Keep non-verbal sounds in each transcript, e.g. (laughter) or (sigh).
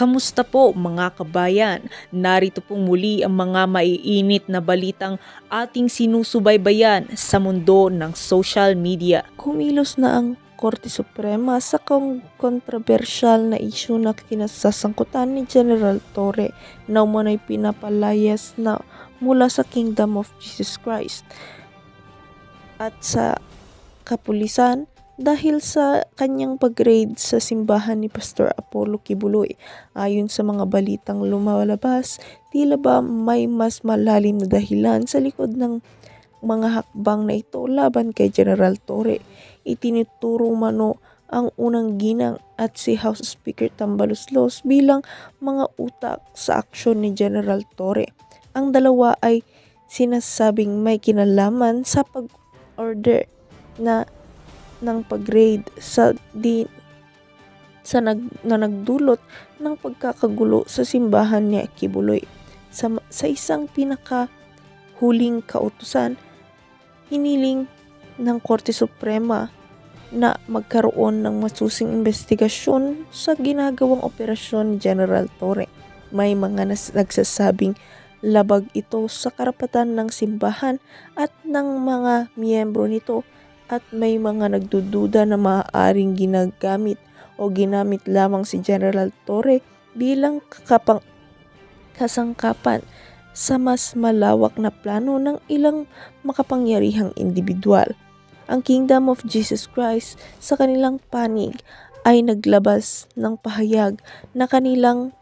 Kamusta po mga kabayan? Narito pong muli ang mga maiinit na balitang ating sinusubaybayan sa mundo ng social media. Kumilos na ang Korte Suprema sa kontrobersyal na isyu na kinasasangkutan ni General Torre na umanay pinapalayas na mula sa Kingdom of Jesus Christ at sa kapulisan dahil sa kanyang pag-raid sa simbahan ni Pastor Apollo Kibuloy. Ayon sa mga balitang lumalabas, tila ba may mas malalim na dahilan sa likod ng mga hakbang na ito laban kay General Torre. Itinuturo mano ang unang ginang at si House Speaker Tambaluslos bilang mga utak sa aksyon ni General Torre. Ang dalawa ay sinasabing may kinalaman sa pag-order na ng pag-grade sa di sa nag, na nagdulot ng pagkakagulo sa simbahan ni Akibuloy. Sa, sa isang pinaka huling kautusan, hiniling ng Korte Suprema na magkaroon ng masusing investigasyon sa ginagawang operasyon ni General Torre. May mga nas- nagsasabing labag ito sa karapatan ng simbahan at ng mga miyembro nito at may mga nagdududa na maaaring ginagamit o ginamit lamang si General Torre bilang kapang kasangkapan sa mas malawak na plano ng ilang makapangyarihang individual. Ang Kingdom of Jesus Christ sa kanilang panig ay naglabas ng pahayag na kanilang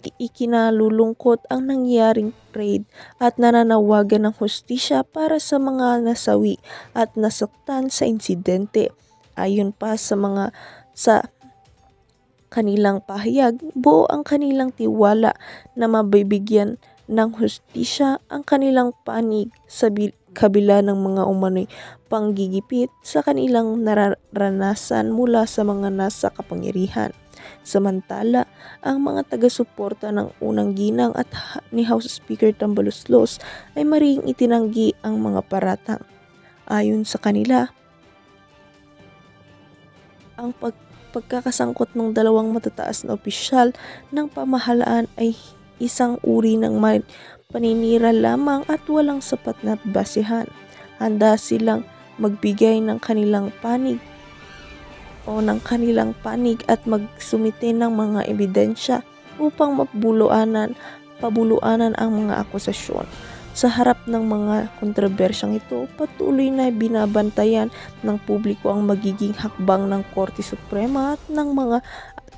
ikinalulungkot ang nangyaring raid at nananawagan ng hustisya para sa mga nasawi at nasaktan sa insidente. Ayon pa sa mga sa kanilang pahayag, buo ang kanilang tiwala na mabibigyan ng hustisya ang kanilang panig sa kabila ng mga umano'y panggigipit sa kanilang naranasan mula sa mga nasa kapangyarihan. Samantala, ang mga taga-suporta ng unang ginang at ni House Speaker Tambaloslos ay maring itinanggi ang mga paratang. Ayon sa kanila, ang pag pagkakasangkot ng dalawang matataas na opisyal ng pamahalaan ay isang uri ng paninira lamang at walang sapat na basehan. Handa silang magbigay ng kanilang panig o ng kanilang panig at magsumite ng mga ebidensya upang mapabuluanan, pabuluanan ang mga akusasyon. Sa harap ng mga kontrobersyang ito, patuloy na binabantayan ng publiko ang magiging hakbang ng Korte Suprema at ng mga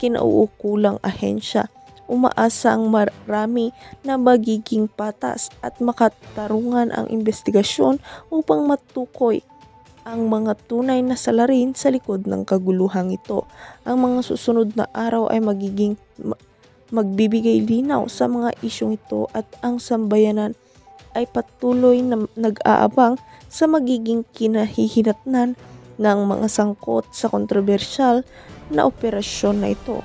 kinauukulang ahensya. Umaasa ang marami na magiging patas at makatarungan ang investigasyon upang matukoy ang mga tunay na salarin sa likod ng kaguluhang ito. Ang mga susunod na araw ay magiging magbibigay linaw sa mga isyong ito at ang sambayanan ay patuloy na nag-aabang sa magiging kinahihinatnan ng mga sangkot sa kontrobersyal na operasyon na ito.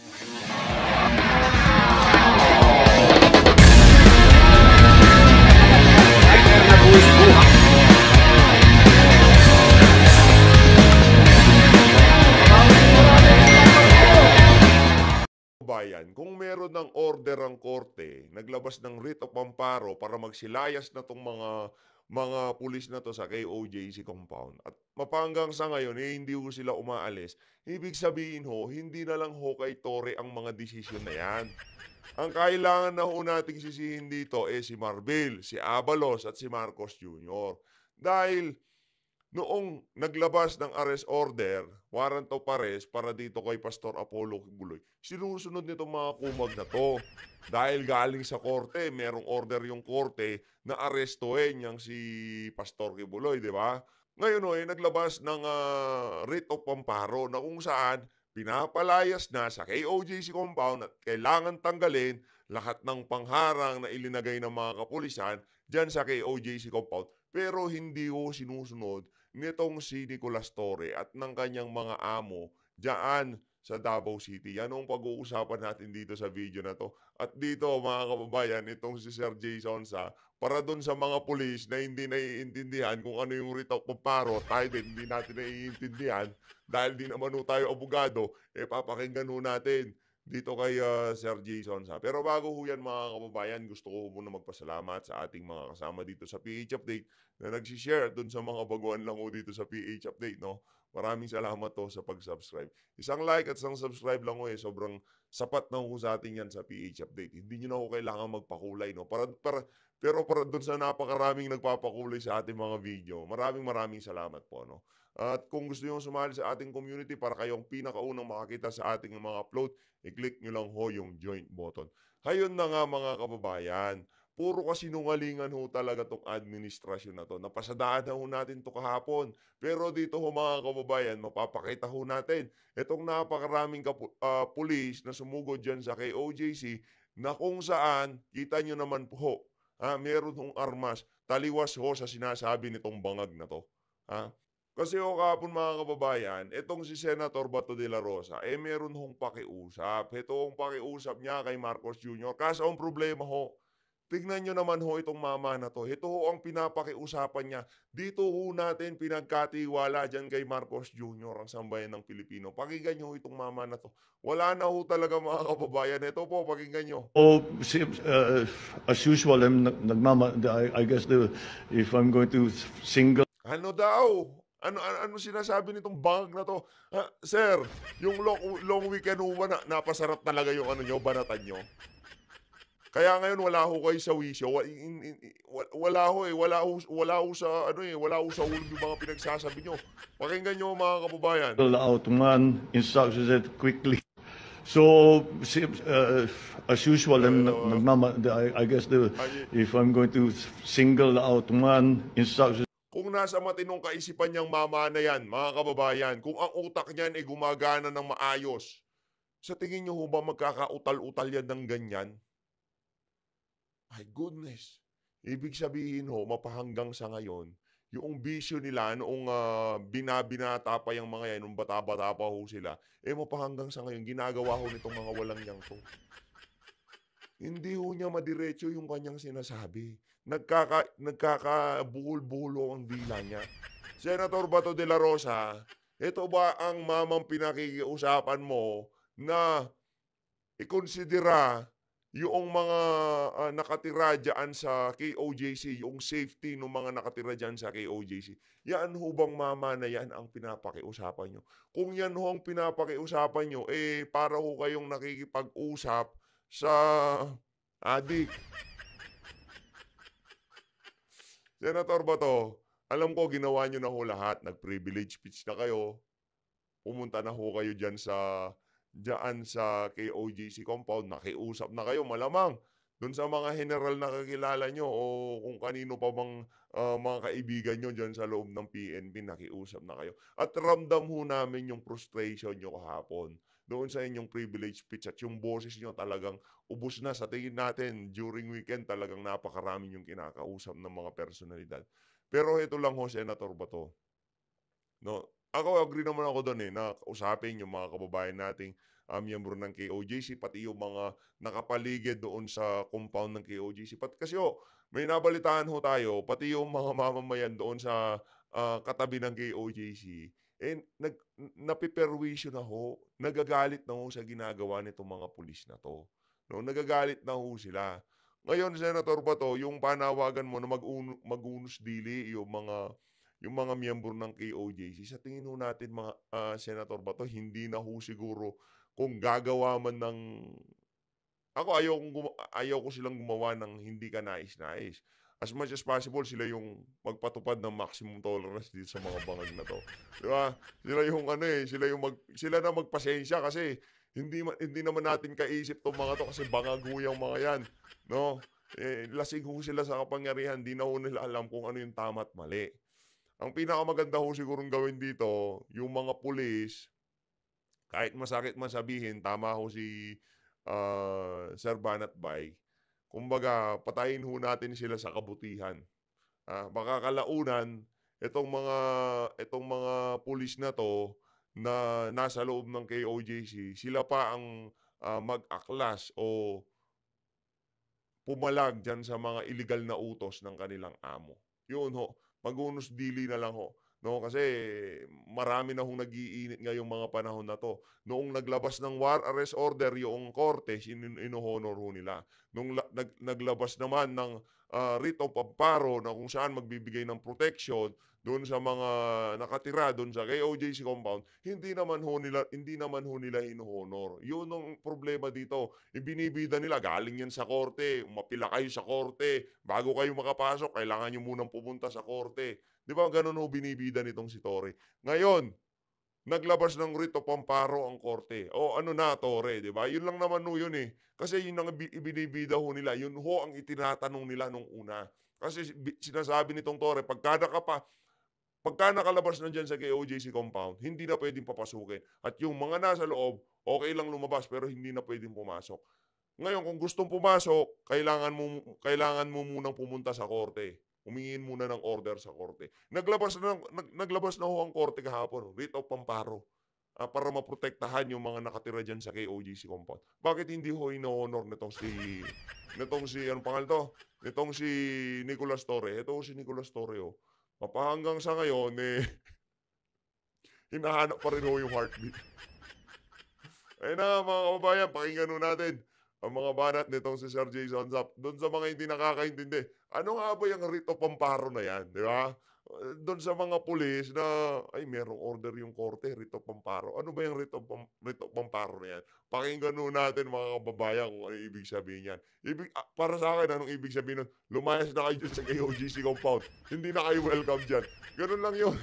bayan, kung meron ng order ang korte, naglabas ng writ of amparo para magsilayas na tong mga mga pulis na to sa KOJC compound. At mapanggang sa ngayon, eh, hindi ho sila umaalis. Ibig sabihin ho, hindi na lang ho kay Tore ang mga desisyon na yan. Ang kailangan na ho nating sisihin dito eh si Marvel, si Abalos at si Marcos Jr. Dahil noong naglabas ng arrest order, warrant of arrest para dito kay Pastor Apollo Kibuloy, sinusunod nito mga kumag na to. Dahil galing sa korte, merong order yung korte na arestuhin yang si Pastor Kibuloy, di ba? Ngayon o, oh, eh, naglabas ng uh, writ of pamparo na kung saan pinapalayas na sa KOJC compound at kailangan tanggalin lahat ng pangharang na ilinagay ng mga kapulisan dyan sa KOJC compound pero hindi ho sinusunod nitong si Nicolas Torre at ng kanyang mga amo diyan sa Davao City. Yan ang pag-uusapan natin dito sa video na to. At dito mga kababayan, itong si Sir Jason sa para doon sa mga pulis na hindi naiintindihan kung ano yung rito kumparo, tayo din hindi natin naiintindihan dahil di naman tayo abogado, eh papakinggan natin dito kay uh, Sir Jason. Sa. Pero bago ho yan mga kababayan, gusto ko muna magpasalamat sa ating mga kasama dito sa PH Update na nagsishare dun sa mga baguhan lang ho dito sa PH Update. No? Maraming salamat to sa pag-subscribe. Isang like at isang subscribe lang ho eh. Sobrang sapat na ho sa atin yan sa PH Update. Hindi nyo na ho kailangan magpakulay. No? Para, para, pero para doon sa napakaraming nagpapakulay sa ating mga video, maraming maraming salamat po. No? At kung gusto nyo sumali sa ating community para kayong pinakaunang makakita sa ating mga upload, i-click nyo lang ho yung join button. Hayun na nga mga kababayan, puro kasi nungalingan ho talaga tong administrasyon na to. Napasadaan na ho natin to kahapon. Pero dito ho mga kababayan, mapapakita ho natin itong napakaraming kapu- uh, pulis na sumugod dyan sa KOJC na kung saan, kita nyo naman po Ah, meron hong armas. Taliwas ho sa sinasabi nitong bangag na to. Ha? kasi o kapon mga kababayan, itong si Senator Bato de la Rosa, eh meron hong pakiusap. Ito ang pakiusap niya kay Marcos Jr. Kaso ang problema ho, Tingnan nyo naman ho itong mama na to. Ito ho ang pinapakiusapan niya. Dito ho natin pinagkatiwala dyan kay Marcos Jr. ang sambayan ng Pilipino. Pakinggan nyo itong mama na to. Wala na ho talaga mga kababayan. Ito po, pakinggan nyo. Oh, uh, as usual, I'm nagmama, I, I guess the, if I'm going to single... Ano daw? Ano, ano, ano sinasabi nitong bangag na to? Ha, ah, sir, yung long, long weekend ho ba na, napasarap talaga yung ano nyo, banatan nyo? Kaya ngayon wala ho kayo sa wisyo. Wala ho eh. Wala ho, wala ho sa ano eh. Wala ho sa ulo yung mga pinagsasabi nyo. Pakinggan nyo mga kababayan. Fill out man instructions it quickly. So, uh, as usual, I'm, uh, nagmama, I, I guess the, if I'm going to single out man, instruction... Kung nasa matinong kaisipan niyang mama na yan, mga kababayan, kung ang utak niyan ay gumagana ng maayos, sa tingin niyo ho ba magkakautal-utal yan ng ganyan? My goodness. Ibig sabihin ho, mapahanggang sa ngayon, yung bisyo nila noong uh, binabinata pa yung mga yan, noong bata-bata pa ho sila, eh mapahanggang sa ngayon, ginagawa ho nitong mga walang yang to. Hindi ho niya madiretso yung kanyang sinasabi. Nagkaka, nagkakabuhol-buhol ang dila niya. Senator Bato de la Rosa, ito ba ang mamang pinakikiusapan mo na ikonsidera yung mga uh, nakatira dyan sa KOJC, yung safety ng mga nakatira dyan sa KOJC, yan ho bang mama na yan ang pinapakiusapan nyo? Kung yan ho ang pinapakiusapan nyo, eh para ho kayong nakikipag-usap sa adik. Senator Bato, alam ko ginawa nyo na ho lahat. Nag-privilege speech na kayo. Pumunta na ho kayo dyan sa dyan sa KOGC compound, nakiusap na kayo malamang doon sa mga general na kakilala nyo o kung kanino pa bang uh, ah, mga kaibigan nyo dyan sa loob ng PNP, nakiusap na kayo. At ramdam ho namin yung frustration nyo kahapon doon sa inyong privilege pitch at yung boses nyo talagang ubos na sa tingin natin during weekend talagang napakarami yung kinakausap ng mga personalidad. Pero ito lang ho, Senator Bato. No, ako agree naman ako doon eh, na usapin yung mga kababayan nating uh, miyembro ng KOJC, pati yung mga nakapaligid doon sa compound ng KOJC. Pati, kasi oh, may nabalitaan ho tayo, pati yung mga (laughs) mamamayan doon sa uh, katabi ng KOJC, eh, nag, napiperwisyo na ho, nagagalit na ho sa ginagawa nitong mga pulis na to. No, nagagalit na ho sila. Ngayon, Senator Bato, yung panawagan mo na mag-unos dili yung mga yung mga miyembro ng KOJC, sa tingin ho natin, mga, uh, Senator to, hindi na ho siguro kung gagawa man ng... Ako, ayaw, kong ayaw ko silang gumawa ng hindi ka nais-nais. As much as possible, sila yung magpatupad ng maximum tolerance dito sa mga bangag na to. Di ba? Sila yung ano eh, sila, yung mag, sila na magpasensya kasi hindi, hindi naman natin kaisip tong mga to kasi bangag ho yung mga yan. No? Eh, lasing ho sila sa kapangyarihan, di na ho nila alam kung ano yung tama at mali. Ang pinakamaganda ho sigurong gawin dito, yung mga pulis, kahit masakit man sabihin, tama ho si uh, Sir Banat Bay, kumbaga patayin ho natin sila sa kabutihan. Ah, baka kalaunan, itong mga, itong mga pulis na to na nasa loob ng KOJC, sila pa ang uh, mag-aklas o pumalag dyan sa mga illegal na utos ng kanilang amo. Yun ho magunos dili na lang ho. No, kasi marami na hong nagiinit ngayong mga panahon na to. Noong naglabas ng war arrest order yung korte, in- inohonor ho nila. Noong la- nag- naglabas naman ng uh, ah, writ of amparo na kung saan magbibigay ng protection doon sa mga nakatira doon sa KOJC compound, hindi naman ho nila hindi naman ho nila hinohonor. 'Yun ang problema dito. Ibinibida nila galing yan sa korte, umapila kayo sa korte bago kayo makapasok, kailangan niyo munang pumunta sa korte. 'Di ba? Ganun ho binibida nitong si Tory. Ngayon, naglabas ng rito pamparo ang korte. O ano na, Tore, di ba? Yun lang naman ho yun eh. Kasi yun ang ibinibida ho nila. Yun ho ang itinatanong nila nung una. Kasi sinasabi nitong Tore, pagka pa, pagka nakalabas na dyan sa KOJC compound, hindi na pwedeng papasukin. At yung mga nasa loob, okay lang lumabas pero hindi na pwedeng pumasok. Ngayon, kung gustong pumasok, kailangan mo, kailangan mo munang pumunta sa korte. Humingin muna ng order sa korte. Naglabas na, nag, naglabas na ho ang korte kahapon, oh, writ of Pamparo, uh, para maprotektahan yung mga nakatira dyan sa KOGC compound. Bakit hindi ho ino-honor nitong si, (laughs) nitong si, ano pangal to? Nitong si Nicolas Torre. Ito si Nicolas Torre, oh. Mapahanggang sa ngayon, eh, (laughs) hinahanap pa rin ho yung heartbeat. (laughs) Ayun na mga kababayan, pakinggan natin ang mga banat nitong si Sir Jason Zap, doon sa mga hindi nakakaintindi, ano nga ba yung rito pamparo na yan, di ba? Doon sa mga pulis na, ay, merong order yung korte, rito pamparo. Ano ba yung rito, pam, rito pamparo na yan? Pakinggan nun natin mga kababayan kung ano ibig sabihin yan. Ibig, ah, para sa akin, anong ibig sabihin nun? Lumayas na kayo sa KOGC compound. hindi na kayo welcome dyan. Ganun lang yun.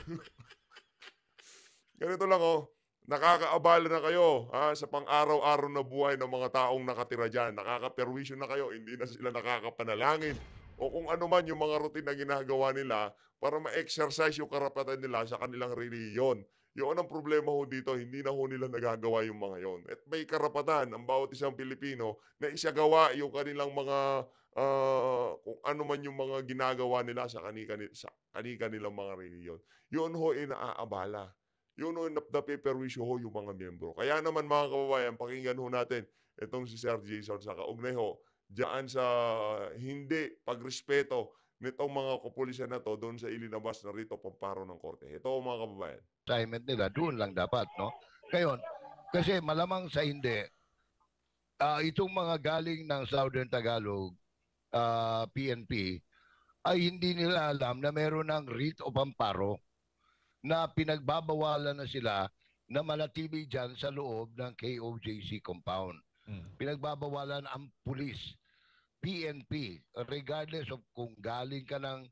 (laughs) Ganito lang oh nakakaabala na kayo ha, sa pang-araw-araw na buhay ng mga taong nakatira dyan. Nakakaperwisyo na kayo, hindi na sila nakakapanalangin. O kung ano man yung mga routine na ginagawa nila para ma-exercise yung karapatan nila sa kanilang reliyon. Yung ang problema ho dito, hindi na ho nila nagagawa yung mga yon. At may karapatan ang bawat isang Pilipino na isagawa yung kanilang mga uh, kung ano man yung mga ginagawa nila sa kanika, sa kanika nilang mga reliyon. Yun ho inaabala. Eh, naaabala. Yun on the pay-per-view ho yung mga miyembro. Kaya naman mga kababayan, pakinggan ho natin itong si Sir Jason sa kaugnay ho dyan sa hindi pagrespeto nitong mga kapulisan na to doon sa ilinabas na rito pamparo ng korte. Ito mga kababayan. Assignment nila, doon lang dapat, no? Ngayon, kasi malamang sa hindi, uh, itong mga galing ng Southern Tagalog, uh, ah, PNP, ay hindi nila alam na meron ng writ o pamparo na pinagbabawalan na sila na manatili dyan sa loob ng KOJC compound. Hmm. Pinagbabawalan ang pulis, PNP, regardless of kung galing ka ng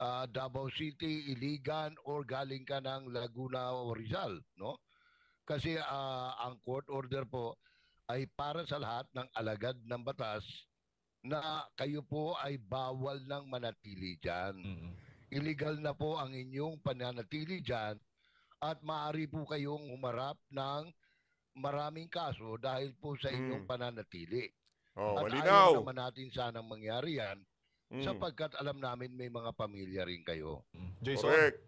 uh, Davao City, Iligan, or galing ka ng Laguna o Rizal. No? Kasi uh, ang court order po ay para sa lahat ng alagad ng batas na kayo po ay bawal ng manatili dyan. hmm illegal na po ang inyong pananatili dyan at maaari po kayong humarap ng maraming kaso dahil po sa hmm. inyong Mm. pananatili. Oh, at malinaw. ayaw naman natin sanang mangyari yan Mm. sapagkat alam namin may mga pamilya rin kayo. Jason, Correct.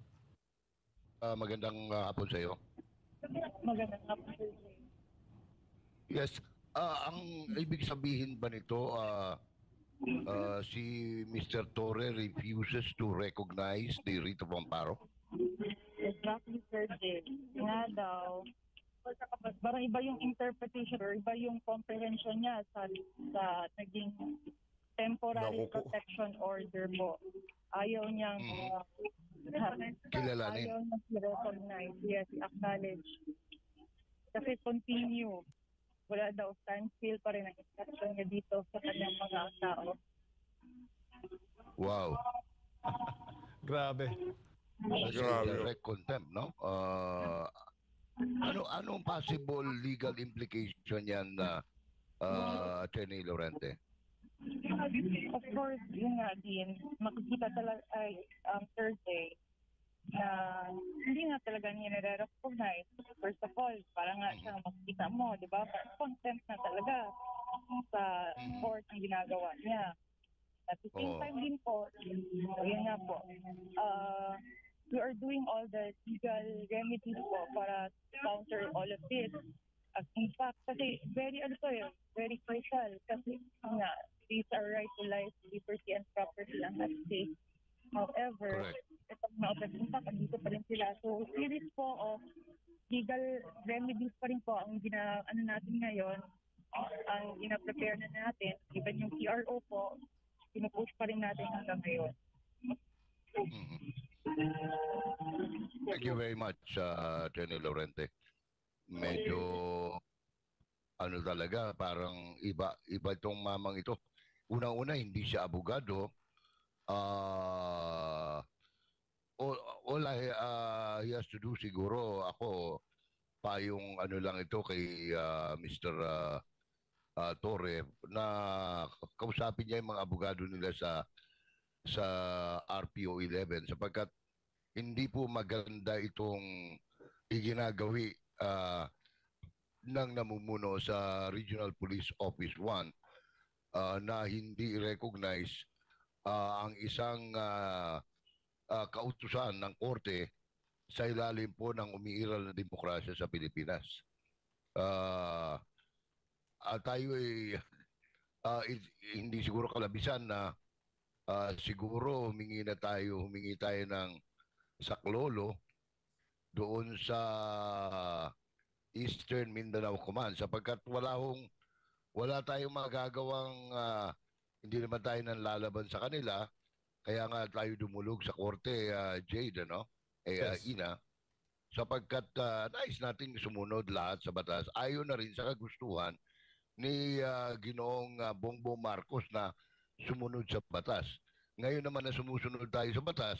Ah, magandang ah, hapon sa iyo. Magandang hapon, Sir Jay. Yes. Ah, ang ibig sabihin ba nito, ah, uh, si Mr. Torre refuses to recognize ni Rita Pamparo? Exactly, Sir Jay. Nga daw, parang iba yung interpretation or iba yung comprehension niya sa, sa naging temporary Naku. protection order po. Ayaw niyang mm. uh, Kilalanin. Ayaw niyang recognize. Yes, acknowledge. Kasi continue wala daw standstill pa rin ang instruction niya dito sa kanyang mga tao. Wow. (laughs) Grabe. Grabe. Direct contempt, no? Uh, ano anong possible legal implication yan na uh, ah, Attorney Lorente? Of course, yun nga din. Makikita talaga ay um, Thursday na hindi nga talaga nila recognize First of all, para nga siya makita mo, di ba? Content na talaga sa sport mm. ang ginagawa niya. At the same oh. time din po, so yun nga po, uh, we are doing all the legal remedies po para counter all of this. At in fact, kasi very ano to yun, eh, very crucial. Kasi nga, these are right to life, liberty, and property ang at stake. However, kapag maapagpunta, dito pa rin sila. So, series po of legal remedies pa rin po ang gina, ano natin ngayon, ang ina-prepare na natin, even yung CRO po, pinupush pa rin natin hanggang ngayon. Mm-hmm. Thank you very much, uh, Attorney Lorente. Medyo ano talaga, parang iba iba itong mamang ito. una una hindi siya abogado, uh, all, all I, uh, he has to do siguro ako pa yung ano lang ito kay uh, ah, Mr. Uh, uh, Torre na kausapin niya yung mga abogado nila sa sa RPO 11 sapagkat hindi po maganda itong iginagawi uh, ng namumuno sa Regional Police Office 1 uh, na hindi recognize uh, ang isang uh, uh, kautusan ng korte sa ilalim po ng umiiral na demokrasya sa Pilipinas. Uh, uh, tayo ay uh, it, hindi siguro kalabisan na uh, siguro humingi na tayo, humingi tayo ng saklolo doon sa Eastern Mindanao Command sapagkat wala hong wala tayong magagawang uh, hindi naman tayo nang lalaban sa kanila. Kaya nga tayo dumulog sa korte, uh, Jade, ano? Eh, ah, yes. uh, Ina. Sapagkat uh, nais nating sumunod lahat sa batas. Ayon na rin sa kagustuhan ni uh, Ginoong uh, Bongbong Marcos na sumunod sa batas. Ngayon naman na sumusunod tayo sa batas,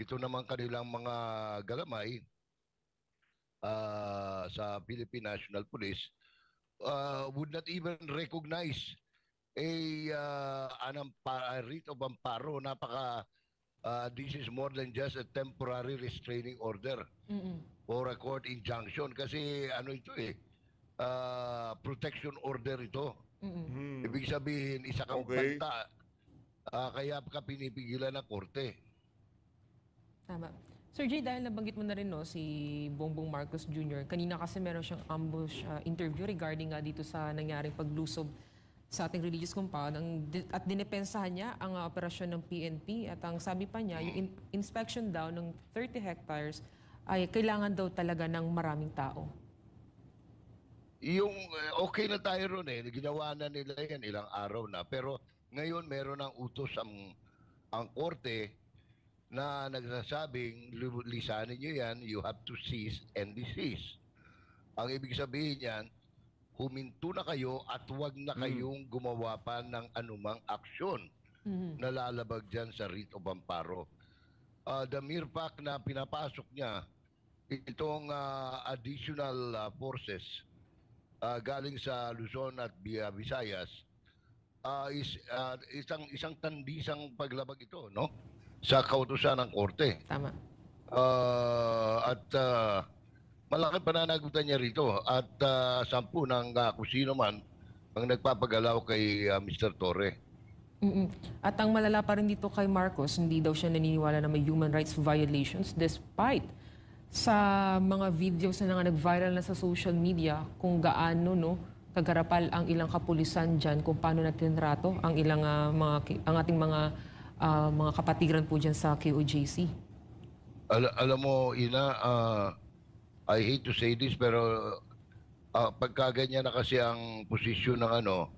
ito naman kanilang mga galamay uh, sa Philippine National Police uh, would not even recognize a uh, anong pa, a writ of amparo napaka uh, this is more than just a temporary restraining order mm-hmm. or a court injunction kasi ano ito eh uh, protection order ito mm-hmm. ibig sabihin isa kang okay. banta uh, kaya ka pinipigilan ng korte tama Sir Jay, dahil nabanggit mo na rin no, si Bongbong Marcos Jr., kanina kasi meron siyang ambush uh, interview regarding nga dito sa nangyaring paglusob sa ating religious compound ang, at dinepensahan niya ang ah, operasyon ng PNP at ang sabi pa niya, yung in, inspection daw ng 30 hectares ay kailangan daw talaga ng maraming tao. Yung eh, okay na tayo ron eh, ginawa na nila yan ilang araw na. Pero ngayon meron ng utos ang, ang korte na nagsasabing lisanin nyo yan, you have to cease and desist. Ang ibig sabihin yan, huminto na kayo at huwag na hmm. kayong gumawa pa ng anumang aksyon mm-hmm. na lalabag dyan sa writ of amparo. Uh, the mere fact na pinapasok niya itong uh, additional uh, forces uh, galing sa Luzon at Visayas uh, is uh, isang isang tandisang paglabag ito no sa kautusan ng korte. Tama. Uh, at uh, malaki pananagutan niya rito at uh, sampu ng uh, ah, kusino man ang nagpapagalaw kay uh, ah, Mr. Torre. Mm-mm. At ang malala pa rin dito kay Marcos, hindi daw siya naniniwala na may human rights violations despite sa mga videos na nga nag-viral na sa social media kung gaano no kagarapal ang ilang kapulisan diyan kung paano natin ang ilang uh, mga ang ating mga uh, mga kapatiran po diyan sa KOJC. Al- alam mo ina uh, I hate to say this pero uh, uh pagkaganyan na kasi ang posisyon ng ano,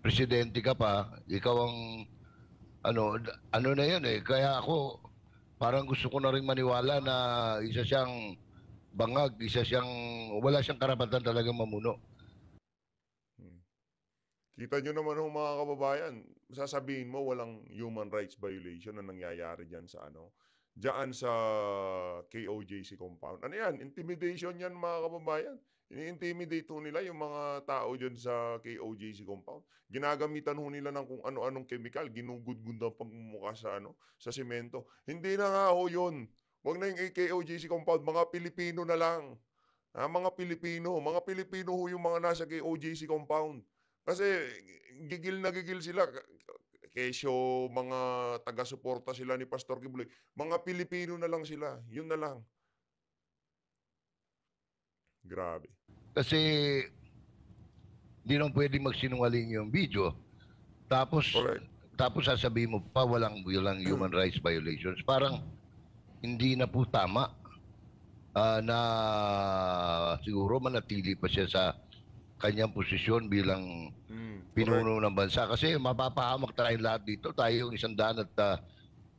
presidente ka pa, ikaw ang ano, ano na yun eh. Kaya ako, parang gusto ko na rin maniwala na isa siyang bangag, isa siyang, wala siyang karapatan talaga mamuno. Hmm. Kita nyo naman ho mga kababayan, sasabihin mo walang human rights violation na nangyayari diyan sa ano, diyan sa KOJC compound. Ano yan? Intimidation yan mga kababayan. Ini-intimidate nila yung mga tao diyan sa KOJC compound. Ginagamitan ho nila ng kung ano-anong chemical, ginugudgud pang pagmumukha sa ano, sa semento. Hindi na nga ho yun. Huwag na yung KOJC compound, mga Pilipino na lang. Ha, ah, mga Pilipino, mga Pilipino ho yung mga nasa KOJC compound. Kasi gigil na gigil sila Quezio, mga taga-suporta sila ni Pastor Kibuloy. Mga Pilipino na lang sila. Yun na lang. Grabe. Kasi hindi nang pwede magsinungaling yung video. Tapos Correct. tapos sasabihin mo pa walang walang human rights violations. Parang hindi na po tama uh, na siguro manatili pa siya sa kanyang posisyon bilang mm, pinuno ng bansa. Kasi mapapahamak tayo lahat dito. Tayo yung isang daan at uh,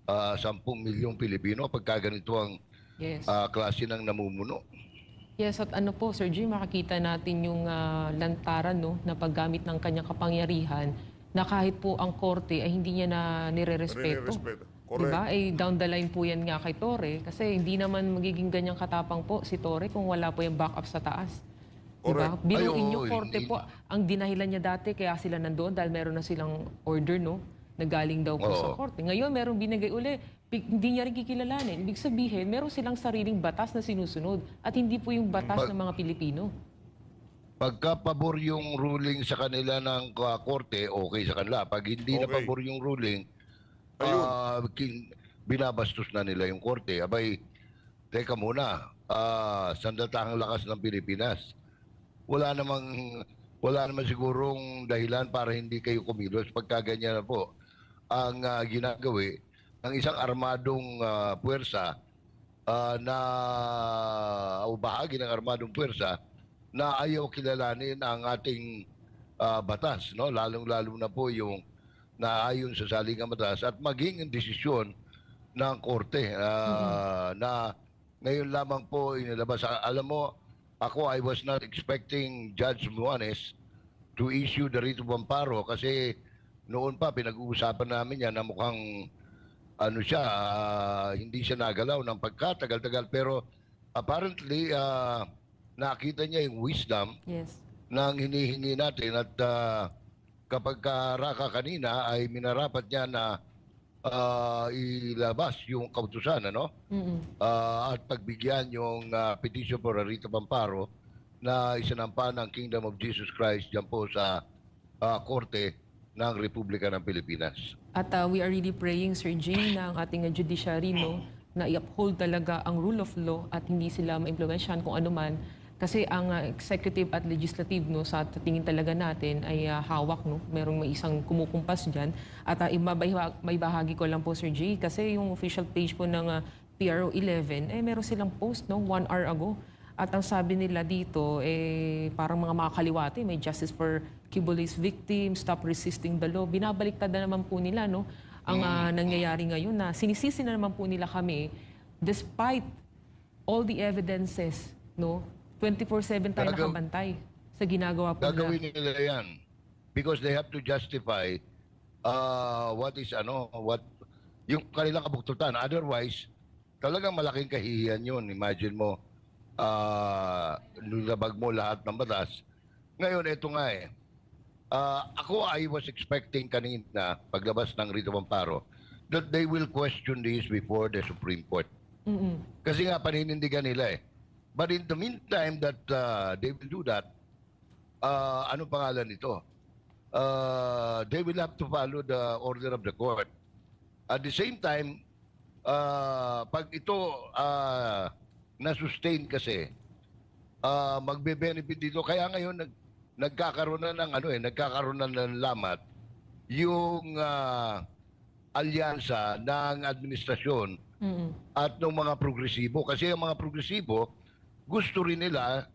ah, 10 ah, milyong Pilipino pagka ganito ang yes. uh, klase ng namumuno. Yes, at ano po, Sir G, makikita natin yung uh, lantaran no, na paggamit ng kanyang kapangyarihan na kahit po ang korte ay hindi niya na nire-respeto. Correct. Diba? Ay eh, down the line po yan nga kay Tore kasi hindi naman magiging ganyang katapang po si Tore kung wala po yung backup sa taas. Correct. Diba? Biruin niyo, korte po, ang dinahilan niya dati, kaya sila nandoon dahil meron na silang order, no? Nagaling daw po Oo. sa korte. Ngayon, meron binigay uli, hindi niya rin kikilalanin. Ibig sabihin, meron silang sariling batas na sinusunod at hindi po yung batas ng mga Pilipino. Pagka pabor yung ruling sa kanila ng uh, korte, okay sa kanila. Pag hindi na pabor yung ruling, ah, kin- binabastos na nila yung korte. Abay, teka muna, ah, sandata ang lakas ng Pilipinas wala namang wala namang sigurong dahilan para hindi kayo kumilos pagka ganyan na po ang uh, ginagawi ng isang armadong uh, puwersa uh, na o bahagi ng armadong puwersa na ayaw kilalanin ang ating uh, batas no lalong-lalo na po yung naayon sa saligang batas at maging ang desisyon ng korte uh, mm-hmm. na ngayon lamang po inilabas alam mo ako, I was not expecting Judge Muanes to issue the writ of amparo kasi noon pa pinag-uusapan namin yan na mukhang ano siya, uh, hindi siya nagalaw ng pagkatagal-tagal pero apparently uh, nakita niya yung wisdom yes. ng hinihingi natin at uh, kapag karaka kanina ay minarapat niya na uh, ilabas yung kautusan, ano? Mm-hmm. Uh, at pagbigyan yung uh, ah, petition for a writ of amparo na isinampa ng Kingdom of Jesus Christ diyan po sa uh, korte ng Republika ng Pilipinas. At uh, we are really praying, Sir Jane, na ang ating judiciary, no, na i-uphold talaga ang rule of law at hindi sila maimpluensyahan kung ano man kasi ang uh, executive at legislative no sa tingin talaga natin ay uh, hawak no. Merong may isang kumukumpas diyan at uh, may bahagi ko lang po Sir J kasi yung official page po ng uh, PRO 11 eh meron silang post no one hour ago. At ang sabi nila dito, eh, parang mga makakaliwate, may justice for Kibulay's victims, stop resisting the law. Binabaliktad na naman po nila, no? Ang uh, nangyayari ngayon na sinisisi na naman po nila kami despite all the evidences, no? 24-7 tayo Gagaw- nakabantay sa ginagawa po Gagawin nila. nila yan because they have to justify uh, what is ano, what yung kanilang kabuktutan. Otherwise, talagang malaking kahihiyan yun. Imagine mo, uh, nilabag mo lahat ng batas. Ngayon, ito nga eh. Uh, ako, I was expecting kanina, paglabas ng Rito Pamparo, that they will question this before the Supreme Court. Mm-mm. Kasi nga, paninindigan nila eh. But in the meantime that uh, they will do that, uh, ano pangalan nito? Uh, they will have to follow the order of the court. At the same time, uh, pag ito uh, na-sustain kasi, uh, magbe-benefit dito. Kaya ngayon, nag, nagkakaroon na ng ano eh, nagkakaroon na ng lamat yung uh, alyansa ng administrasyon mm-hmm. at ng mga progresibo. Kasi yung mga progresibo, gusto rin nila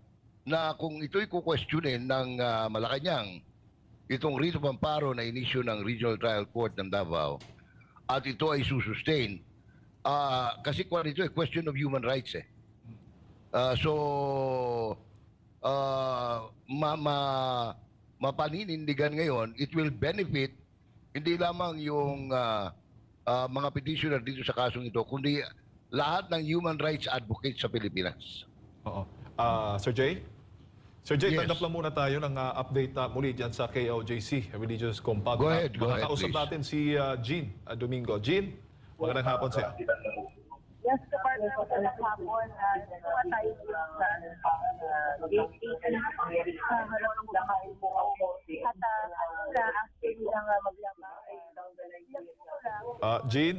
na kung ito'y kukwestiyonin ng uh, Malacanang, itong Rito Pamparo na inisyo ng Regional Trial Court ng Davao, at ito ay susustain, uh, kasi kung ano ito ay eh, question of human rights eh. Uh, so, uh, ma, ma, mapaninindigan ngayon, it will benefit hindi lamang yung uh, uh, mga petitioner dito sa kasong ito, kundi lahat ng human rights advocates sa Pilipinas. Oo. Ah, Sir Jay? Sir Jay, Yes. tanggap lang muna tayo ng ah, update na ah, muli dyan sa KOJC, Religious Compact. Go ahead, go ahead, Makakausap please. natin si ah, Jean ah, Domingo. Jean, magandang hapon sa'yo. Yes, partner, magandang hapon. Uh, ah, Nagawa tayo sa uh, gate 18 sa harap ng At uh, sa action ng uh, ay down the ah, Jean?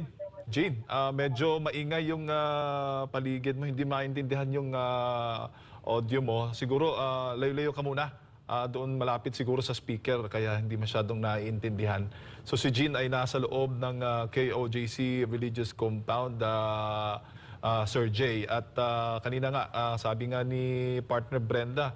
Gene, uh, medyo maingay yung uh, paligid mo, hindi maintindihan yung uh, audio mo. Siguro uh, layo-layo ka muna. Uh, doon malapit siguro sa speaker kaya hindi masyadong naiintindihan. So si Jean ay nasa loob ng uh, KOJC Religious Compound, uh, uh, Sir Jay. At uh, kanina nga, uh, sabi nga ni partner Brenda,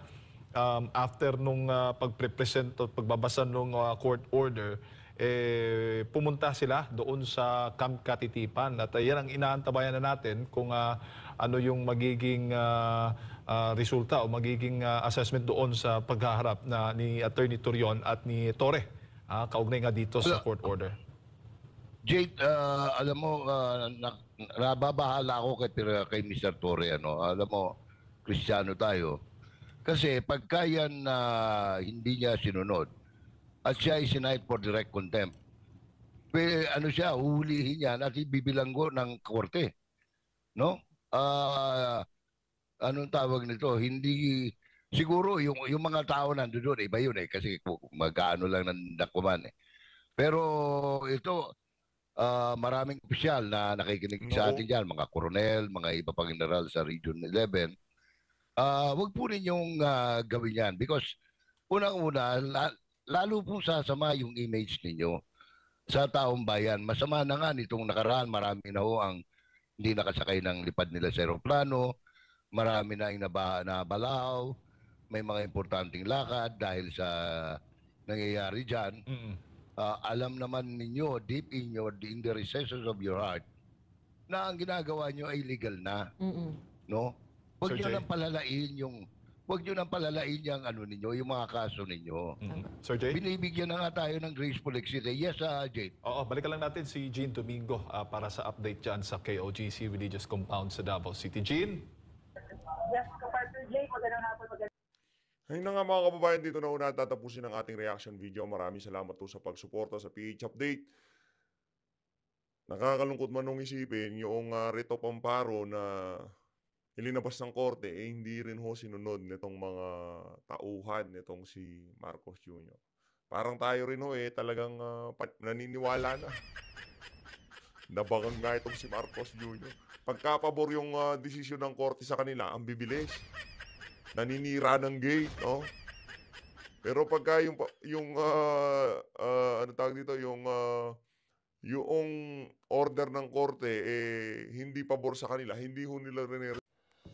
um, after nung uh, pagpre-present o pagbabasa nung uh, court order, eh, pumunta sila doon sa Camp Katitipan. At eh, yan ang inaantabayan na natin kung uh, ano yung magiging uh, uh, resulta o magiging uh, assessment doon sa paghaharap na ni Attorney Turion at ni Tore, Uh, kaugnay nga dito sa court order. Jade, uh, alam mo, uh, nababahala ako kay, kay Mr. Tore. Ano? Alam mo, kristyano tayo. Kasi pagkayan na uh, hindi niya sinunod, at siya ay sinight for direct contempt. Pe, ano siya, huhulihin yan at ibibilanggo ng korte. No? Uh, anong tawag nito? Hindi, siguro yung, yung mga tao nandoon doon, iba yun eh, kasi magkaano lang ng dakuman eh. Pero ito, uh, maraming opisyal na nakikinig no. sa atin dyan, mga koronel, mga iba pang general sa Region 11, uh, ah, wag po ninyong uh, gawin yan because unang-una, lalo po sasama yung image ninyo sa taong bayan. Masama na nga nitong nakaraan, marami na ho ang hindi nakasakay ng lipad nila sa aeroplano, marami na ang balaw, may mga importanteng lakad dahil sa nangyayari dyan. Mm-hmm. Uh, alam naman ninyo, deep in your, in the recesses of your heart, na ang ginagawa nyo ay legal na. Mm-hmm. No? Huwag nyo lang palalain yung huwag nyo nang palalain niya ang ano ninyo, yung mga kaso ninyo. Mm-hmm. Sir Jay? Binibigyan na nga tayo ng graceful exit. Eh. Yes, uh, ah, Jay. Oo, balikan lang natin si Gene Domingo uh, para sa update dyan sa KOGC Religious Compound sa Davao City. Gene? Yes, Kapartner Jay, magandang hapon, magandang Ayun na nga mga kababayan, dito na una tatapusin ang ating reaction video. Maraming salamat po sa pagsuporta sa PH Update. Nakakalungkot man nung isipin yung uh, Rito Pamparo na ilinabas ng korte, eh, hindi rin ho sinunod nitong mga tauhan nitong si Marcos Jr. Parang tayo rin ho eh, talagang uh, naniniwala na. (laughs) Nabangang nga itong si Marcos Jr. Pagkapabor yung uh, desisyon ng korte sa kanila, ang bibilis. Naninira ng gate, no? Pero pagka yung, yung uh, uh, ano tawag dito, yung uh, yung order ng korte eh hindi pabor sa kanila, hindi ho nila rin